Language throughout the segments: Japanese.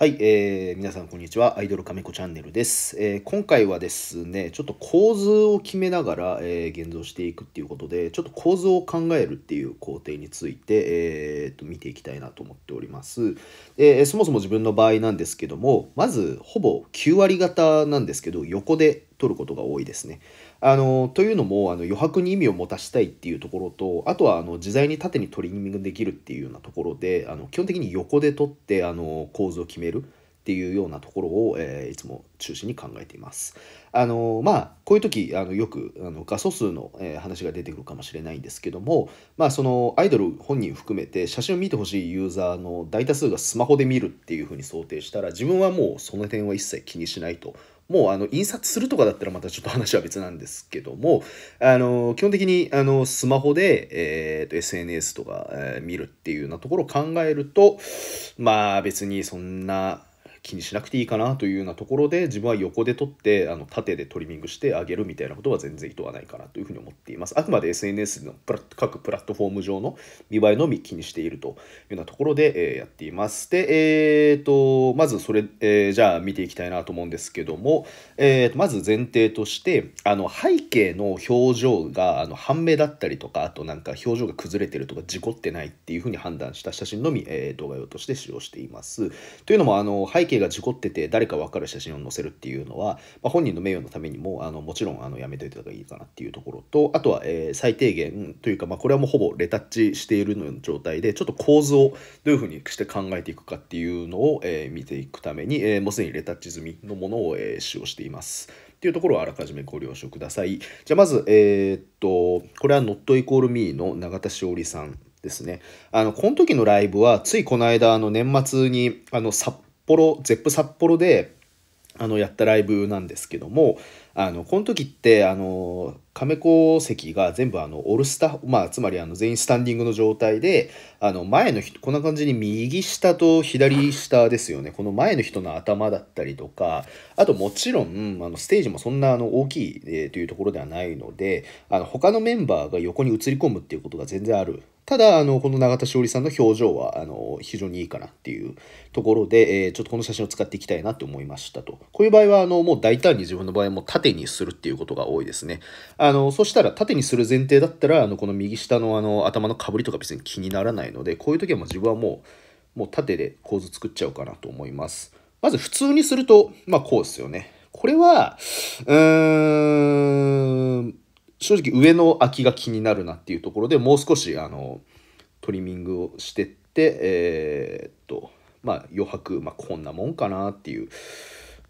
はい、えー、皆さんこんにちは。アイドルカメコチャンネルです、えー、今回はですね、ちょっと構図を決めながら、えー、現像していくっていうことで、ちょっと構図を考えるっていう工程について、えー、と見ていきたいなと思っております、えー、そもそも自分の場合なんですけども、まずほぼ9割方なんですけど、横で取ることが多いですね。あのというのもあの余白に意味を持たしたいっていうところとあとはあの自在に縦にトリミングできるっていうようなところであの基本的に横で取ってあの構図を決めるっていうようなところを、えー、いつも中心に考えています。あのまあこういう時あのよくあの画素数の、えー、話が出てくるかもしれないんですけども、まあ、そのアイドル本人含めて写真を見てほしいユーザーの大多数がスマホで見るっていうふうに想定したら自分はもうその点は一切気にしないともうあの印刷するとかだったらまたちょっと話は別なんですけども、あの基本的にあのスマホで、えーと、SNS とか、えー、見るっていうようなところを考えると、まあ別にそんな気にしなくていいかなというようなところで自分は横で撮ってあの縦でトリミングしてあげるみたいなことは全然意図はないかなというふうに思っていますあくまで SNS の各プラットフォーム上の見栄えのみ気にしているというようなところで、えー、やっていますでえっ、ー、とまずそれ、えー、じゃあ見ていきたいなと思うんですけども、えーと、まず前提としてあの背景の表情があの半目だったりとかあとなんか表情が崩れてるとか事故ってないっていうふうに判断した写真のみ、え動画用として使用していますというのもあの背景が事故ってて誰か分かる写真を載せるっていうのは、まあ、本人の名誉のためにもあのもちろんあのやめといた方がいいかなっていうところとあとは、えー、最低限というか、まあ、これはもうほぼレタッチしているの状態でちょっと構図をどういうふうにして考えていくかっていうのを、えー、見ていくために、えー、もうすでにレタッチ済みのものを、えー、使用しています。っていうところをあらかじめご了承ください。じゃあまず、えー、っと、これは Not Equal Me の永田しおりさんですね。あの、この時のライブは、ついこの間、あの、年末に、あの、札幌ゼップ札幌であのやったライブなんですけどもあのこの時ってあの亀子席が全部あのオールスター、まあ、つまりあの全員スタンディングの状態であの前の人こんな感じに右下と左下ですよねこの前の人の頭だったりとかあともちろんあのステージもそんなあの大きい、えー、というところではないのであの他のメンバーが横に映り込むっていうことが全然あるただ、あの、この永田しおりさんの表情は、あの、非常にいいかなっていうところで、えー、ちょっとこの写真を使っていきたいなって思いましたと。こういう場合は、あの、もう大胆に自分の場合も縦にするっていうことが多いですね。あの、そしたら縦にする前提だったら、あの、この右下のあの、頭のかぶりとか別に気にならないので、こういう時はもう自分はもう、もう縦で構図作っちゃおうかなと思います。まず普通にすると、まあこうですよね。これは、うーん、正直上の空きが気になるなっていうところでもう少しあのトリミングをしてってえー、っとまあ余白、まあ、こんなもんかなっていう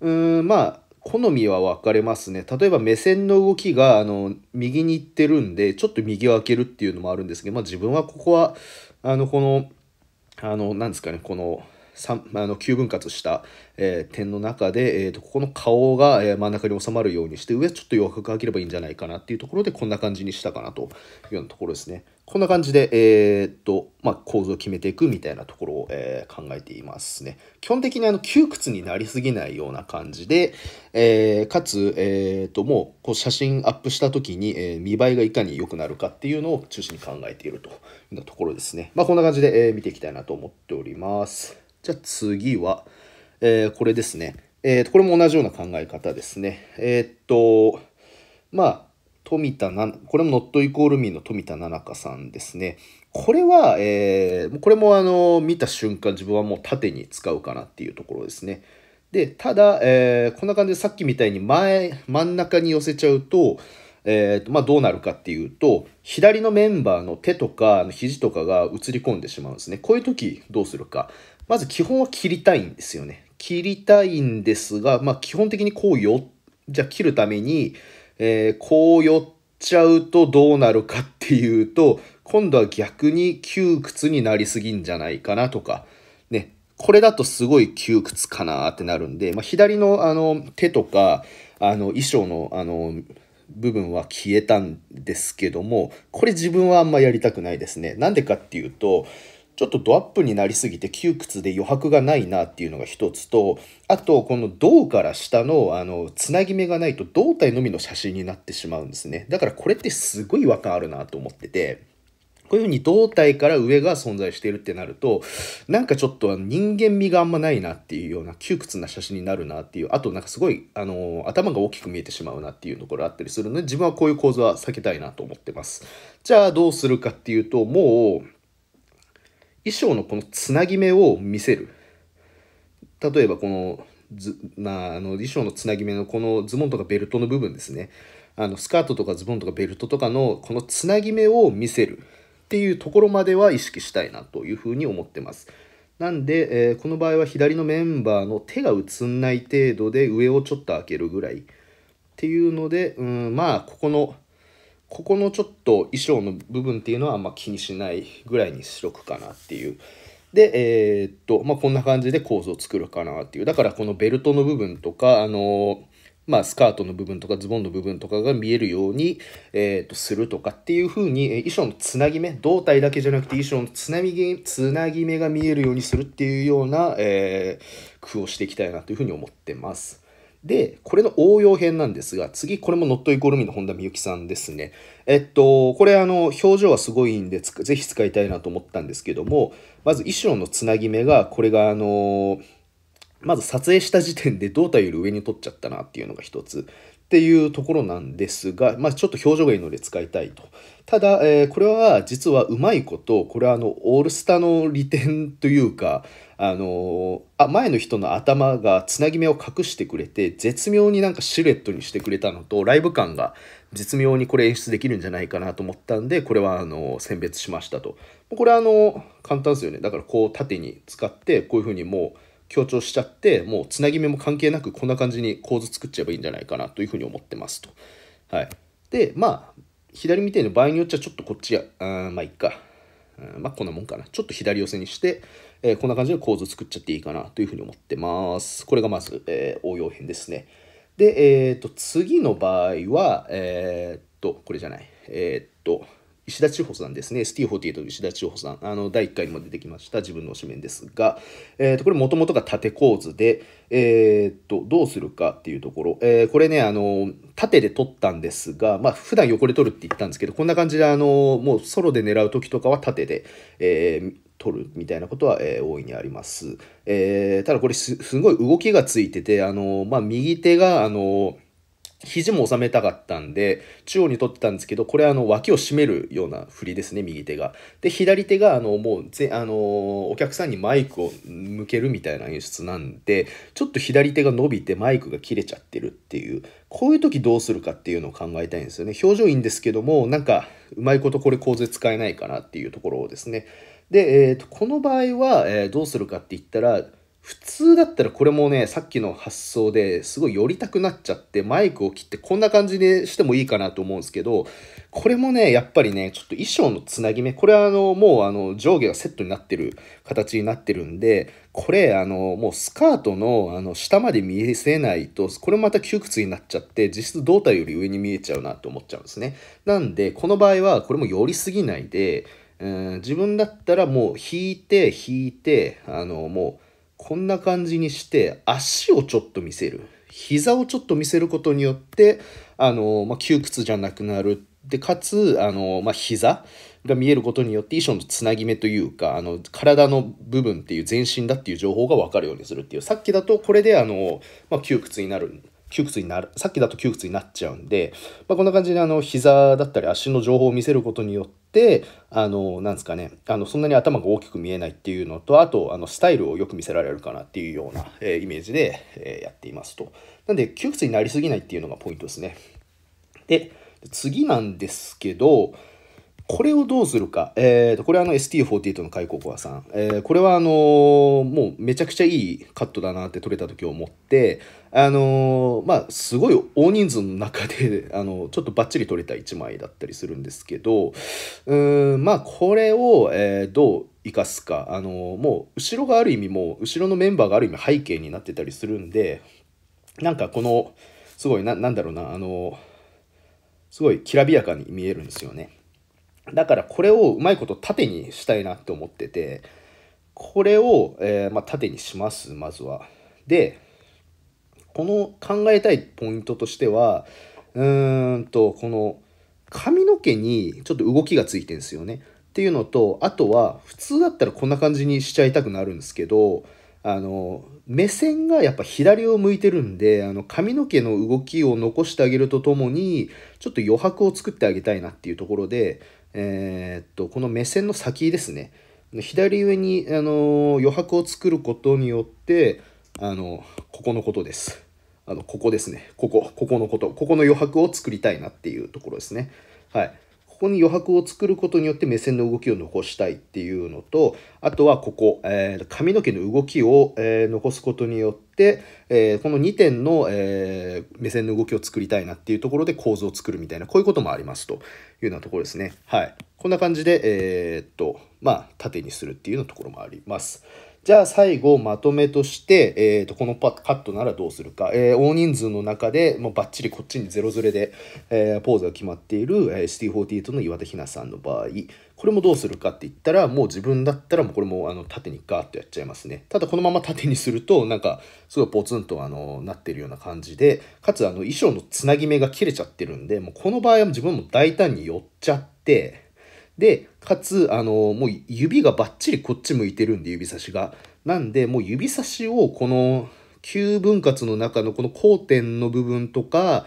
うんまあ好みは分かれますね例えば目線の動きがあの右に行ってるんでちょっと右を開けるっていうのもあるんですけど、まあ、自分はここはあのこのあのなんですかねこのあの9分割した、えー、点の中で、えーと、ここの顔が、えー、真ん中に収まるようにして上ちょっと弱く開ければいいんじゃないかなっていうところでこんな感じにしたかなというようなところですね。こんな感じで、えー、っとまあ、構図を決めていくみたいなところを、えー、考えていますね。基本的にあの窮屈になりすぎないような感じで、えー、かつ、えー、っともうこう写真アップした時に、え見栄えがいかに良くなるかっていうのを中心に考えているというようなところですね。まあ、こんな感じで、え見ていきたいなと思っております。じゃあ次は、えー、これですね。えーと、これも同じような考え方ですね。えっ、と、まあ、富田な、これもノットイコールミーの富田々香さんですね。これは、えー、これもあの、見た瞬間自分はもう縦に使うかなっていうところですね。で、ただ、えー、こんな感じでさっきみたいに前、真ん中に寄せちゃうと、えーまあ、どうなるかっていうと左のメンバーの手とか肘とかが映り込んでしまうんですねこういう時どうするかまず基本は切りたいんですよね。切りたいんですが、まあ、基本的にこうよ、じゃ切るために、えー、こう寄っちゃうとどうなるかっていうと、今度は逆に窮屈になりすぎんじゃないかなとか、ね、これだとすごい窮屈かなってなるんで、まあ、左のあの手とか、あの衣装のあの部分は消えたんですけども、これ自分はあんまやりたくないですね。なんでかっていうと、ちょっとドアップになりすぎて窮屈で余白がないなっていうのが一つと、あと、この銅から下の、あの、つなぎ目がないと胴体のみの写真になってしまうんですね。だからこれってすごい違和感あるなと思ってて、こういうふうに胴体から上が存在しているってなると、なんかちょっと人間味があんまないなっていうような窮屈な写真になるなっていう、あとなんかすごい、あの頭が大きく見えてしまうなっていうところあったりするので、自分はこういう構図は避けたいなと思ってます。じゃあどうするかっていうと、もう、衣装のこのつなぎ目を見せる。例えばこのず、まあ、あの衣装のつなぎ目のこのズボンとかベルトの部分ですね。あのスカートとかズボンとかベルトとかのこのつなぎ目を見せるっていうところまでは意識したいなというふうに思ってます。なんで、えー、この場合は左のメンバーの手が映んない程度で上をちょっと開けるぐらいっていうので、うん、まあ、ここのここのちょっと衣装の部分っていうのはあんま気にしないぐらいにしとくかなっていう。で、えー、っと、まあ、こんな感じで構図を作るかなっていう。だからこのベルトの部分とか、あのまあ、スカートの部分とかズボンの部分とかが見えるように、えー、とするとかっていう風に、え衣装のつなぎ目胴体だけじゃなくて衣装のつなぎつなぎ目が見えるようにするっていうような、えー、工夫をしていきたいなという風に思ってます。で、これの応用編なんですが、次、これもノットイコールミの本田美幸さんですね。えっと、これ、あの、表情はすごいんで、ぜひ使いたいなと思ったんですけども、まず衣装のつなぎ目が、これが、あの、まず撮影した時点で胴体より上に取っちゃったなっていうのが一つ。っていうところなんですが、まあ、ちょっと表情がいいので使いたいと。ただ、えー、これは実はうまいこと、これはあの、オールスターの利点というか、あのあ、前の人の頭がつなぎ目を隠してくれて、絶妙になんかシルエットにしてくれたのと、ライブ感が絶妙にこれ演出できるんじゃないかなと思ったんで、これはあの、選別しましたと。これはあの、簡単ですよね。だからこう縦に使って、こういうふうにもう、強調しちゃってもうつなぎ目も関係なくこんな感じに構図作っちゃえばいいんじゃないかなというふうに思ってますと。はい、でまあ左みたい場合によっちゃちょっとこっちやあまあいっかまあこんなもんかなちょっと左寄せにして、えー、こんな感じの構図作っちゃっていいかなというふうに思ってます。これがまず、えー、応用編ですね。で、えっ、ー、と次の場合は、えっとこれじゃない。えっと石田千穂さんですね、ST48 石田千穂さん、あの、第1回にも出てきました、自分の紙面ですが、えっ、ー、と、これもともとが縦構図で、えっ、ー、と、どうするかっていうところ、えー、これね、あの、縦で撮ったんですが、まあ、普段横で撮るって言ったんですけど、こんな感じで、あの、もうソロで狙う時とかは縦で、えー、撮るみたいなことは、えー、大いにあります。えー、ただこれす、すごい動きがついてて、あの、まあ、右手が、あの、肘も収めたかったんで、中央に取ってたんですけど、これあの脇を締めるような振りですね、右手が。で、左手があのもうぜ、あのお客さんにマイクを向けるみたいな演出なんで、ちょっと左手が伸びてマイクが切れちゃってるっていう、こういう時どうするかっていうのを考えたいんですよね。表情いいんですけども、なんかうまいことこれ構図使えないかなっていうところをですね。で、えーと、とこの場合は、えー、どうするかって言ったら、普通だったらこれもね、さっきの発想ですごい寄りたくなっちゃって、マイクを切ってこんな感じにしてもいいかなと思うんですけど、これもね、やっぱりね、ちょっと衣装のつなぎ目、これはあの、もうあの、上下がセットになってる形になってるんで、これあの、もうスカートのあの、下まで見せないと、これまた窮屈になっちゃって、実質胴体より上に見えちゃうなと思っちゃうんですね。なんで、この場合はこれも寄りすぎないで、うん、自分だったらもう引いて、引いて、あの、もう、こんな感じにして足をちょっと見せる膝をちょっと見せることによってあの、まあ、窮屈じゃなくなるでかつあの、まあ、膝が見えることによって衣装のつなぎ目というかあの体の部分っていう全身だっていう情報が分かるようにするっていうさっきだとこれであの、まあ、窮屈になる窮屈になるさっきだと窮屈になっちゃうんで、まあ、こんな感じであの膝だったり足の情報を見せることによってあのなんですかねあのそんなに頭が大きく見えないっていうのとあとあのスタイルをよく見せられるかなっていうような、えー、イメージで、えー、やっていますとなんで窮屈になりすぎないっていうのがポイントですねで次なんですけどこれをどうするか。えー、と、これはあの ST48 の開口コアさん。えー、これはあのー、もうめちゃくちゃいいカットだなって撮れた時を思って、あのー、まあ、すごい大人数の中で、あのちょっとバッチリ撮れた1枚だったりするんですけど、うん、まあ、これを、えどう生かすか。あのもう、後ろがある意味もう、後ろのメンバーがある意味背景になってたりするんで、なんかこの、すごいな、なんだろうな、あのすごいきらびやかに見えるんですよね。だからこれをうまいこと縦にしたいなって思ってて、これを、えー、まあ、縦にします、まずは。で、この考えたいポイントとしては、うーんと、この髪の毛にちょっと動きがついてるんですよね。っていうのと、あとは普通だったらこんな感じにしちゃいたくなるんですけど、あの目線がやっぱ左を向いてるんであの髪の毛の動きを残してあげるとともにちょっと余白を作ってあげたいなっていうところでえー、っとこの目線の先ですね左上に、あの余白を作ることによってあのここのことですあのここですねここここのことここの余白を作りたいなっていうところですねはいここに余白を作ることによって目線の動きを残したいっていうのとあとはここ、えー、髪の毛の動きを、えー、残すことによって、えー、この2点の、え目線の動きを作りたいなっていうところで構図を作るみたいなこういうこともありますというようなところですね。はい。こんな感じで、えー、っと、まあ、縦にするっていうようなところもあります。じゃあ最後まとめとして、えーと、このパカットならどうするか、えー、大人数の中でもうばっちりこっちにゼロズれで、えー、ポーズが決まっている、えー、ティ4 8の岩田ひなさんの場合これもどうするかって言ったらもう自分だったらもうこれもあの縦にガーッとやっちゃいますねただこのまま縦にするとなんかすごいポツンとあのなってるような感じでかつあの衣装のつなぎ目が切れちゃってるんでもうこの場合は自分も大胆に寄っちゃってで、かつ、あの、もう指がバッチリこっち向いてるんで、指差しが。なんで、もう指差しをこの9分割の中のこの交点の部分とか、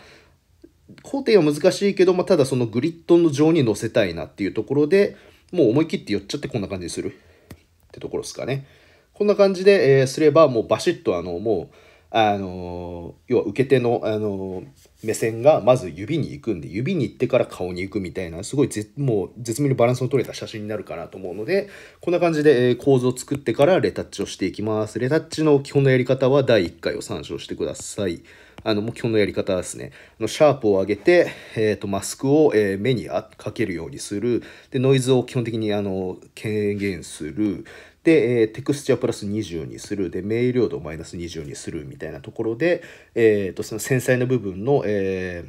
交点は難しいけど、まあ、ただそのグリッドの上に乗せたいなっていうところで、もう思い切って寄っちゃってこんな感じにするってところですかね。こんな感じで、えー、すれば、もうバシッとあの、もう、あの要は受け手の、あの目線がまず指に行くんで指に行ってから顔に行くみたいなすごいもう絶妙にバランスの取れた写真になるかなと思うのでこんな感じで構図を作ってからレタッチをしていきますレタッチの基本のやり方は第1回を参照してくださいあのもう基本のやり方ですねのシャープを上げて、えーと、マスクを、え目にかけるようにするでノイズを基本的にあの軽減するで、えー、テクスチャープラス20にするで明瞭度マイナス20にするみたいなところで、えー、とその繊細な部分の、え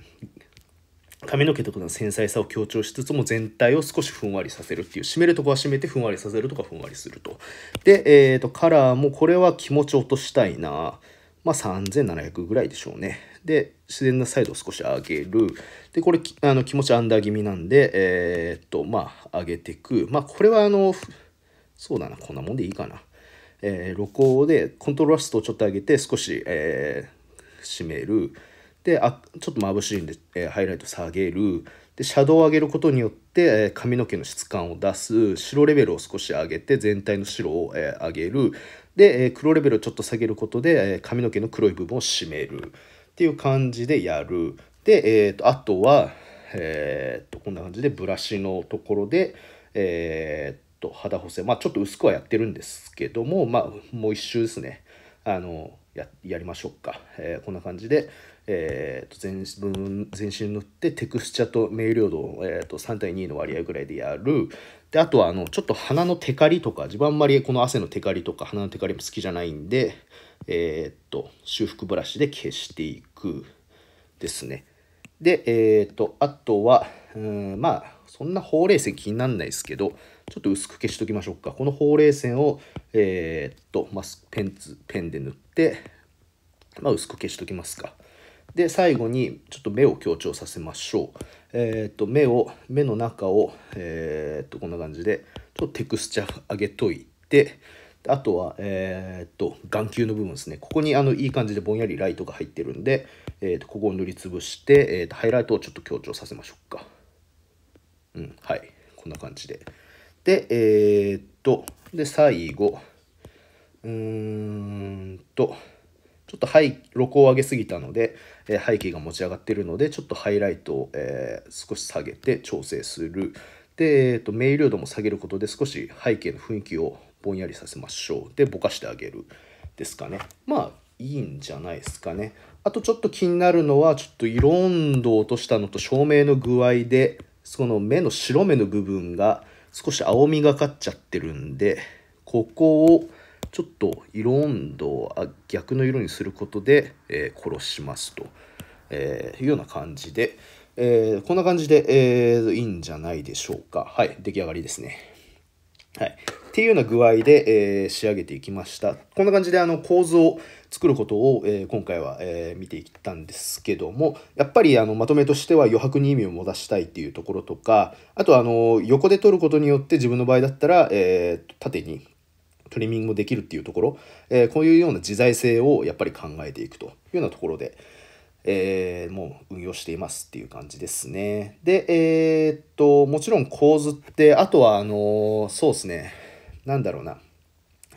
ー、髪の毛とかの繊細さを強調しつつも全体を少しふんわりさせるっていう締めるとこは締めてふんわりさせるとかふんわりするとで、えー、とカラーもこれは気持ち落としたいなまあ、3700ぐらいでしょうね。で、自然なサイドを少し上げる。で、これ、あの気持ちアンダー気味なんで、えー、っと、まあ、上げていく。まあ、これは、あの、そうだな、こんなもんでいいかな。えー、録音でコントロラストをちょっと上げて少し、えー、締める。であちょっと眩しいんで、えー、ハイライト下げるでシャドウを上げることによって、えー、髪の毛の質感を出す白レベルを少し上げて全体の白を、えー、上げるで、えー、黒レベルをちょっと下げることで、えー、髪の毛の黒い部分を締めるっていう感じでやるで、えーと、あとは、えーと、とこんな感じでブラシのところで、えーと、と肌補正、まあ、ちょっと薄くはやってるんですけども、まあ、もう一周ですねあのややりましょうか、えー、こんな感じで、えーと、全全身塗ってテクスチャと明瞭度、えーと、3対2の割合ぐらいでやるであとはあのちょっと鼻のテカリとか自分あんまりこの汗のテカリとか鼻のテカリも好きじゃないんで、えーと、と修復ブラシで消していくですねでえっ、とあとはうんまあそんなほうれい線気になんないですけど、ちょっと薄く消しときましょうか。このほうれい線を、えー、っと、まあ、ペンツ、ペンで塗って、まあ、薄く消しときますか。で、最後に、ちょっと目を強調させましょう。えー、っと、目を、目の中を、えー、っと、こんな感じで、ちょっとテクスチャ上げといて、あとは、えー、っと、眼球の部分ですね。ここに、あの、いい感じでぼんやりライトが入ってるんで、えっと、ここを塗りつぶして、えっと、ハイライトをちょっと強調させましょうか。うん、はい。こんな感じで。で、えー、っと、で、最後。うーんと、ちょっと背、録音を上げすぎたので、えー、背景が持ち上がってるので、ちょっとハイライトを、えー、少し下げて調整する。で、えー、っと、明瞭度も下げることで少し背景の雰囲気をぼんやりさせましょう。で、ぼかしてあげる。ですかね。まあ、いいんじゃないですかね。あとちょっと気になるのは、ちょっと色温度を落としたのと照明の具合で、その目の白目の部分が少し青みがかっちゃってるんでここをちょっと色温度を逆の色にすることで、えー、殺しますと、えー、いうような感じで、えー、こんな感じで、えー、いいんじゃないでしょうか。はい、出来上がりですね。はい、っていうような具合で、え仕上げていきました。こんな感じであの構造作ることを、えー、今回は、えー、見ていったんですけどもやっぱりあのまとめとしては余白に意味を持たしたいっていうところとかあとあの横で撮ることによって自分の場合だったら、えー、縦にトリミングもできるっていうところ、えこういうような自在性をやっぱり考えていくというようなところで。えー、もう運用していますっていう感じですね。で、えー、っと、もちろん構図って、あとは、あのそうですね、なんだろうな、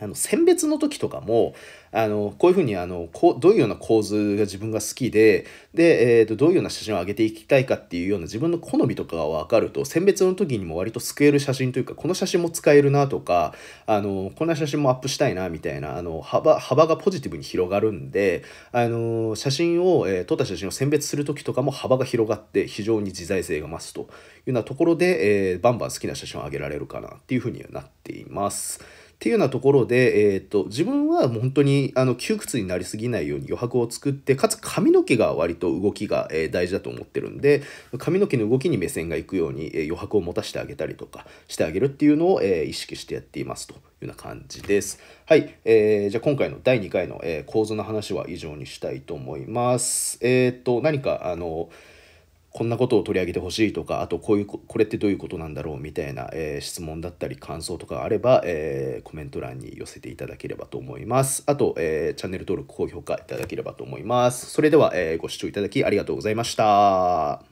あの選別の時とかもあのこういうふうにあのこうどういうような構図が自分が好きでで、えーと、どういうような写真を上げていきたいかっていうような自分の好みとかが分かると選別の時にも割と救える写真というかこの写真も使えるなとかあのこんな写真もアップしたいなみたいなあの幅幅がポジティブに広がるんであの写真を、えー、撮った写真を選別する時とかも幅が広がって非常に自在性が増すというようなところで、えー、バンバン好きな写真を上げられるかなっていうふうにはなっています。っていうようなところで、えーと、自分はもう本当にあの窮屈になりすぎないように余白を作ってかつ髪の毛が割と動きが、えー、大事だと思ってるんで髪の毛の動きに目線がいくように、えー、余白を持たせてあげたりとかしてあげるっていうのを、えー、意識してやっていますというような感じです。はい、えー、じゃあ今回の第2回の、え構図の話は以上にしたいと思います。えっ、と何かあのこんなことを取り上げてほしいとか、あとこういう、これってどういうことなんだろうみたいな、えー、質問だったり感想とかあれば、えー、コメント欄に寄せていただければと思います。あと、えー、チャンネル登録、高評価いただければと思います。それでは、えご視聴いただきありがとうございました。